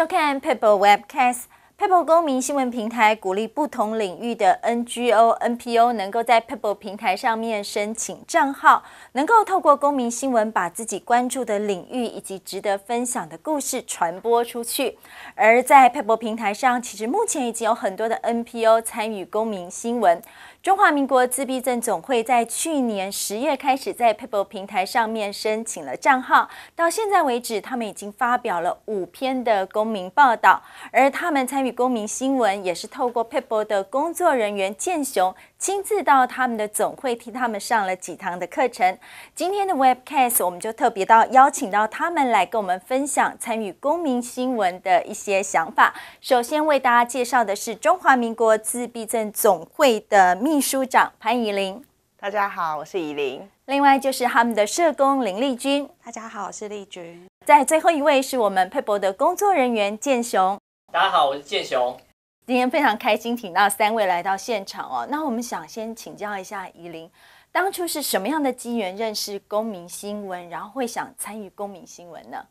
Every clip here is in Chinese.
收看 p e p b l e w e b c a s t p e p b l e 公民新闻平台鼓励不同领域的 NGO、NPO 能够在 p e p b l e 平台上面申请账号，能够透过公民新闻把自己关注的领域以及值得分享的故事传播出去。而在 p e p b l e 平台上，其实目前已经有很多的 NPO 参与公民新闻。中华民国自闭症总会在去年十月开始在 Paper 平台上面申请了账号，到现在为止，他们已经发表了五篇的公民报道。而他们参与公民新闻，也是透过 Paper 的工作人员建雄亲自到他们的总会替他们上了几堂的课程。今天的 Webcast 我们就特别到邀请到他们来跟我们分享参与公民新闻的一些想法。首先为大家介绍的是中华民国自闭症总会的。秘书长潘怡玲，大家好，我是怡玲。另外就是他们的社工林丽君，大家好，我是丽君。在最后一位是我们佩博的工作人员建雄，大家好，我是建雄。今天非常开心，请到三位来到现场哦。那我们想先请教一下怡林，当初是什么样的机缘认识公民新闻，然后会想参与公民新闻呢？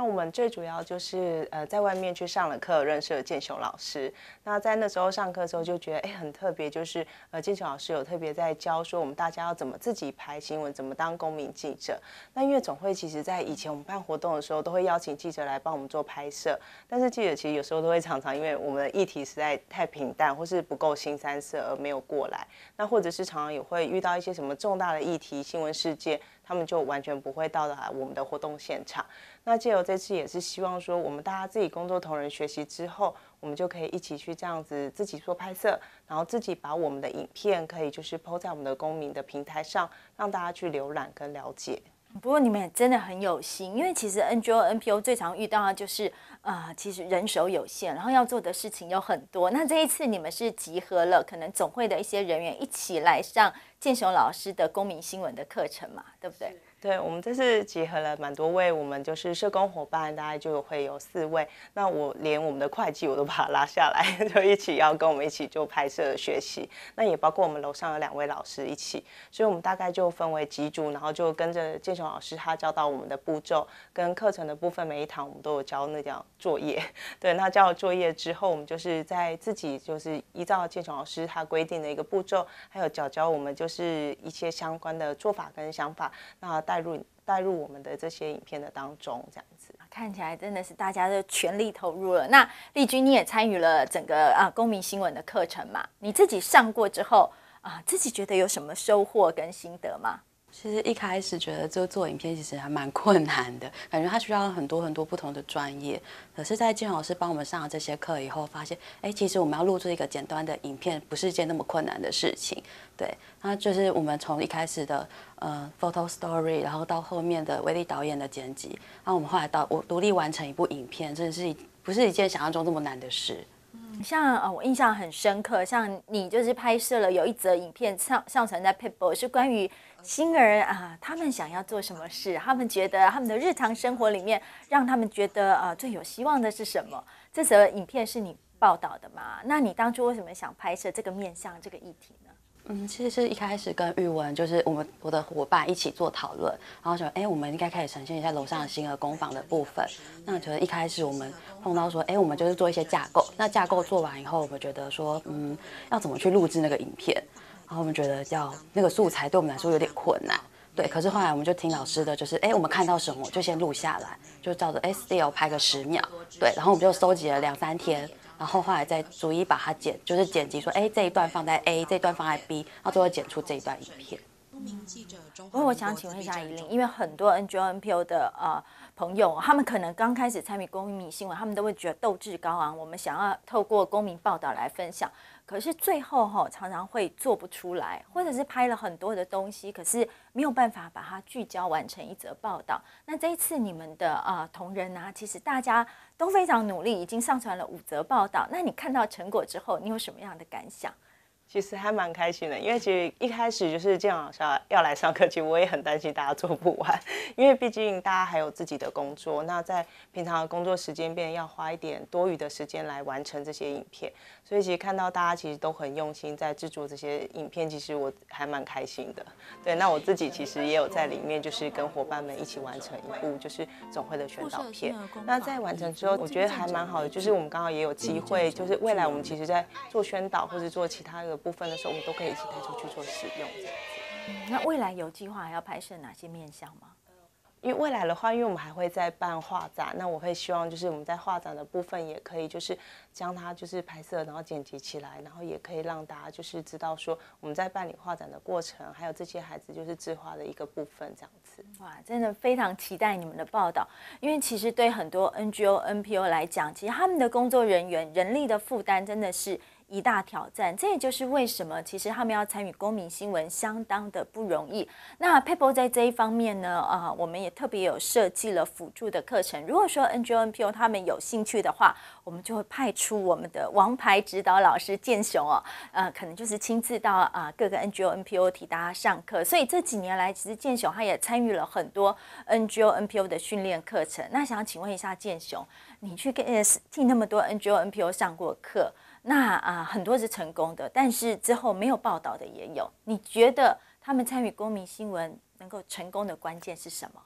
那我们最主要就是呃，在外面去上了课，认识了建雄老师。那在那时候上课的时候，就觉得哎，很特别，就是呃，建雄老师有特别在教说我们大家要怎么自己拍新闻，怎么当公民记者。那因为总会其实在以前我们办活动的时候，都会邀请记者来帮我们做拍摄，但是记者其实有时候都会常常因为我们的议题实在太平淡，或是不够新三色而没有过来。那或者是常常也会遇到一些什么重大的议题、新闻事件。他们就完全不会到达我们的活动现场。那借由这次也是希望说，我们大家自己工作同仁学习之后，我们就可以一起去这样子自己做拍摄，然后自己把我们的影片可以就是抛在我们的公民的平台上，让大家去浏览跟了解。不过你们也真的很有心，因为其实 NGO、NPO 最常遇到的就是，呃，其实人手有限，然后要做的事情有很多。那这一次你们是集合了可能总会的一些人员一起来上建雄老师的公民新闻的课程嘛，对不对？对我们这次集合了蛮多位，我们就是社工伙伴，大概就会有四位。那我连我们的会计我都把他拉下来，就一起要跟我们一起就拍摄学习。那也包括我们楼上有两位老师一起，所以我们大概就分为几组，然后就跟着建雄老师他教到我们的步骤跟课程的部分。每一堂我们都有交那叫作业。对，那交了作业之后，我们就是在自己就是依照建雄老师他规定的一个步骤，还有教教我们就是一些相关的做法跟想法。那带入带入我们的这些影片的当中，这样子看起来真的是大家都全力投入了。那丽君，你也参与了整个啊公民新闻的课程嘛？你自己上过之后啊，自己觉得有什么收获跟心得吗？其实一开始觉得就做影片其实还蛮困难的，感觉它需要很多很多不同的专业。可是，在金老师帮我们上了这些课以后，发现，哎，其实我们要录出一个简单的影片，不是一件那么困难的事情。对，那就是我们从一开始的呃 photo story，然后到后面的威力导演的剪辑，然后我们后来到我独立完成一部影片，真的是一不是一件想象中那么难的事。嗯，像呃，我印象很深刻，像你就是拍摄了有一则影片上上传在 Paper，是关于。星儿啊，他们想要做什么事？他们觉得他们的日常生活里面，让他们觉得啊最有希望的是什么？这则影片是你报道的吗？那你当初为什么想拍摄这个面向这个议题呢？嗯，其实是一开始跟玉文，就是我们我的伙伴一起做讨论，然后想，哎，我们应该开始呈现一下楼上的星儿工坊的部分。那觉得一开始我们碰到说，哎，我们就是做一些架构。那架构做完以后，我们觉得说，嗯，要怎么去录制那个影片？然后我们觉得要那个素材对我们来说有点困难，对。可是后来我们就听老师的，就是哎，我们看到什么就先录下来，就照着 S D L 拍个十秒，对。然后我们就收集了两三天，然后后来再逐一把它剪，就是剪辑说，哎，这一段放在 A，这段放在 B，然后最后剪出这一段影片。不过我想请问一下依琳，因为很多 N G O N P O 的呃。朋友，他们可能刚开始参与公民新闻，他们都会觉得斗志高昂。我们想要透过公民报道来分享，可是最后哈常常会做不出来，或者是拍了很多的东西，可是没有办法把它聚焦完成一则报道。那这一次你们的啊同仁啊，其实大家都非常努力，已经上传了五则报道。那你看到成果之后，你有什么样的感想？其实还蛮开心的，因为其实一开始就是这样，要要来上课，其实我也很担心大家做不完，因为毕竟大家还有自己的工作，那在平常的工作时间变要花一点多余的时间来完成这些影片，所以其实看到大家其实都很用心在制作这些影片，其实我还蛮开心的。对，那我自己其实也有在里面，就是跟伙伴们一起完成一部就是总会的宣导片。那在完成之后，我觉得还蛮好的，就是我们刚好也有机会，就是未来我们其实在做宣导或者做其他的。部分的时候，我们都可以一起带出去做使用这样子。那未来有计划还要拍摄哪些面向吗？因为未来的话，因为我们还会在办画展，那我会希望就是我们在画展的部分也可以，就是将它就是拍摄，然后剪辑起来，然后也可以让大家就是知道说我们在办理画展的过程，还有这些孩子就是制画的一个部分这样子。哇，真的非常期待你们的报道，因为其实对很多 NGO、NPO 来讲，其实他们的工作人员人力的负担真的是。一大挑战，这也就是为什么其实他们要参与公民新闻相当的不容易。那 People 在这一方面呢，啊，我们也特别有设计了辅助的课程。如果说 NGO、NPO 他们有兴趣的话，我们就会派出我们的王牌指导老师建雄哦，呃，可能就是亲自到啊各个 NGO、NPO 替大家上课。所以这几年来，其实建雄他也参与了很多 NGO、NPO 的训练课程。那想请问一下建雄，你去 S 替那么多 NGO、NPO 上过课？那啊，很多是成功的，但是之后没有报道的也有。你觉得他们参与公民新闻能够成功的关键是什么？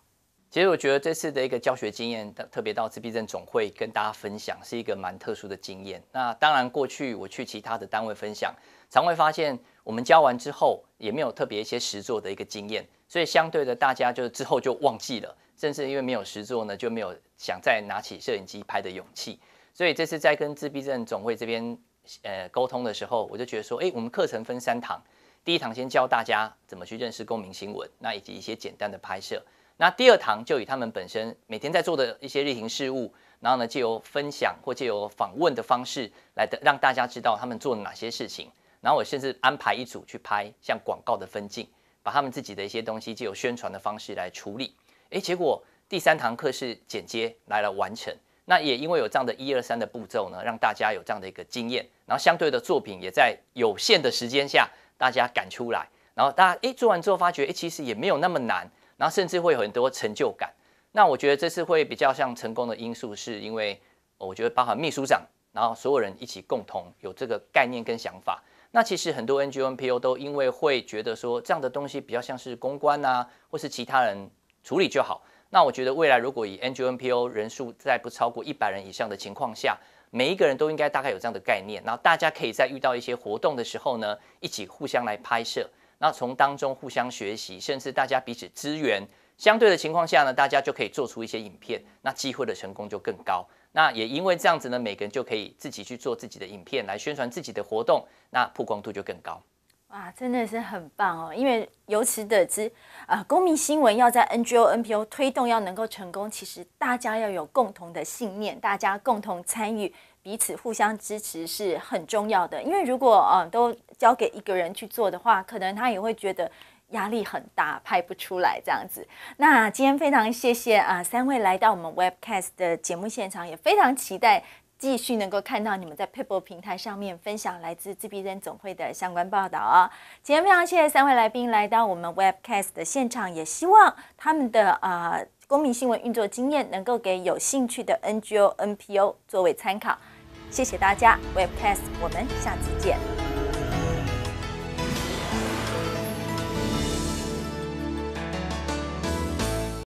其实我觉得这次的一个教学经验，特别到自闭症总会跟大家分享，是一个蛮特殊的经验。那当然，过去我去其他的单位分享，常会发现我们教完之后也没有特别一些实作的一个经验，所以相对的，大家就之后就忘记了，甚至因为没有实作呢，就没有想再拿起摄影机拍的勇气。所以这次在跟自闭症总会这边呃沟通的时候，我就觉得说，哎，我们课程分三堂，第一堂先教大家怎么去认识公民新闻，那以及一些简单的拍摄。那第二堂就以他们本身每天在做的一些例行事务，然后呢借由分享或借由访问的方式来让大家知道他们做了哪些事情。然后我甚至安排一组去拍像广告的分镜，把他们自己的一些东西借由宣传的方式来处理。哎，结果第三堂课是剪接，来了完成。那也因为有这样的一二三的步骤呢，让大家有这样的一个经验，然后相对的作品也在有限的时间下大家赶出来，然后大家诶做完之后发觉诶其实也没有那么难，然后甚至会有很多成就感。那我觉得这次会比较像成功的因素，是因为我觉得包含秘书长，然后所有人一起共同有这个概念跟想法。那其实很多 NGO、NPO 都因为会觉得说这样的东西比较像是公关啊，或是其他人处理就好。那我觉得未来如果以 NGO NPO 人数在不超过一百人以上的情况下，每一个人都应该大概有这样的概念，然后大家可以在遇到一些活动的时候呢，一起互相来拍摄，那从当中互相学习，甚至大家彼此支援，相对的情况下呢，大家就可以做出一些影片，那机会的成功就更高。那也因为这样子呢，每个人就可以自己去做自己的影片来宣传自己的活动，那曝光度就更高。哇，真的是很棒哦！因为由此得知，呃，公民新闻要在 NGO、NPO 推动要能够成功，其实大家要有共同的信念，大家共同参与，彼此互相支持是很重要的。因为如果呃都交给一个人去做的话，可能他也会觉得压力很大，拍不出来这样子。那今天非常谢谢啊三位来到我们 Webcast 的节目现场，也非常期待。继续能够看到你们在 p 佩博平台上面分享来自自闭症总会的相关报道啊！今天非常谢谢三位来宾来到我们 Webcast 的现场，也希望他们的呃公民新闻运作经验能够给有兴趣的 NGO、NPO 作为参考。谢谢大家，Webcast，我们下次见。